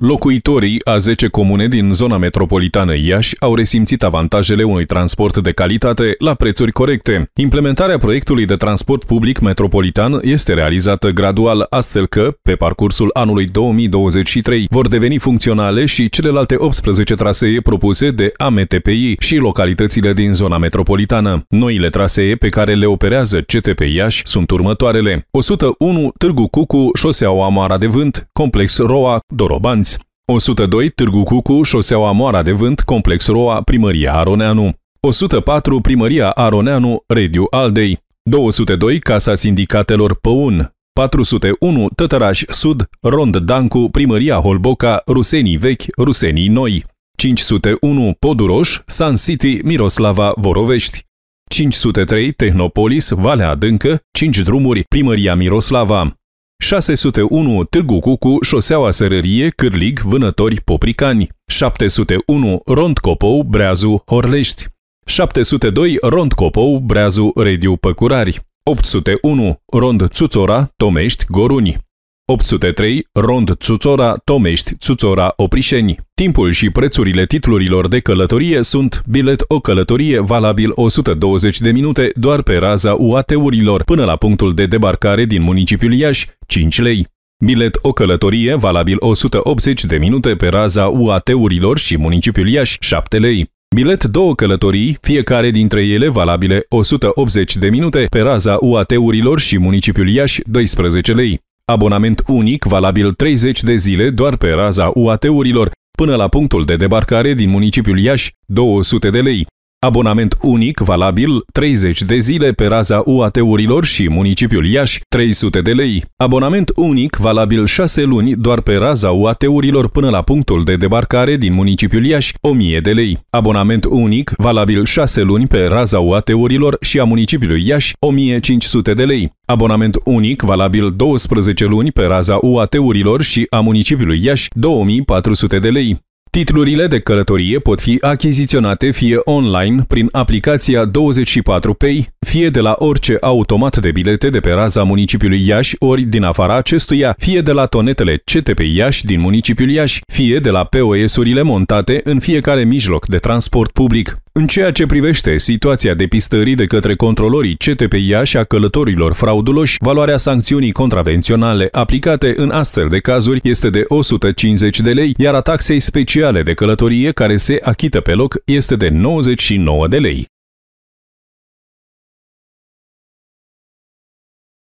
Locuitorii a 10 comune din zona metropolitană Iași au resimțit avantajele unui transport de calitate la prețuri corecte. Implementarea proiectului de transport public metropolitan este realizată gradual, astfel că, pe parcursul anului 2023, vor deveni funcționale și celelalte 18 trasee propuse de AMTPI și localitățile din zona metropolitană. Noile trasee pe care le operează CTP Iași sunt următoarele. 101 Târgu Cucu, șoseaua Mara de Vânt, Complex Roa, Dorobanți, 102 Târgu Cucu, șoseaua Moara de Vânt, Complex Roa, Primăria Aroneanu. 104 Primăria Aroneanu, Rediu Aldei. 202 Casa Sindicatelor Păun. 401 Tătăraș Sud, Rond Dancu, Primăria Holboca, Rusenii Vechi, Rusenii Noi. 501 Poduroș, San City, Miroslava, Vorovești. 503 Tehnopolis, Valea Adâncă, 5 drumuri, Primăria Miroslava. 601 Târgu Cucu, șoseaua Sărărie, Cârlig, Vânători, Popricani. 701 Rond Copou, Breazu, Horlești. 702 Rond Copou, Breazu, Rediu, Păcurari. 801 Rond Țuțora, Tomești, Goruni. 803, Rond Țuțora, Tomești, Țuțora, Oprișeni. Timpul și prețurile titlurilor de călătorie sunt bilet o călătorie valabil 120 de minute doar pe raza UAT-urilor până la punctul de debarcare din municipiul Iași, 5 lei. Bilet o călătorie valabil 180 de minute pe raza UAT-urilor și municipiul Iași, 7 lei. Bilet două călătorii, fiecare dintre ele valabile 180 de minute pe raza UAT-urilor și municipiul Iași, 12 lei. Abonament unic valabil 30 de zile doar pe raza UAT-urilor până la punctul de debarcare din municipiul Iași, 200 de lei. Abonament unic, valabil 30 de zile pe raza UAT-urilor și municipiul Iași, 300 de lei. Abonament unic, valabil 6 luni doar pe raza UAT-urilor până la punctul de debarcare din municipiul Iași, 1000 de lei. Abonament unic, valabil 6 luni pe raza UAT-urilor și a municipiului Iași, 1500 de lei. Abonament unic, valabil 12 luni pe raza UAT-urilor și a municipiului Iași, 2400 de lei. Titlurile de călătorie pot fi achiziționate fie online prin aplicația 24Pay fie de la orice automat de bilete de pe raza municipiului Iași ori din afara acestuia, fie de la tonetele CTP Iași din municipiul Iași, fie de la POS-urile montate în fiecare mijloc de transport public. În ceea ce privește situația depistării de către controlorii CTP Iași a călătorilor frauduloși, valoarea sancțiunii contravenționale aplicate în astfel de cazuri este de 150 de lei, iar a taxei speciale de călătorie care se achită pe loc este de 99 de lei.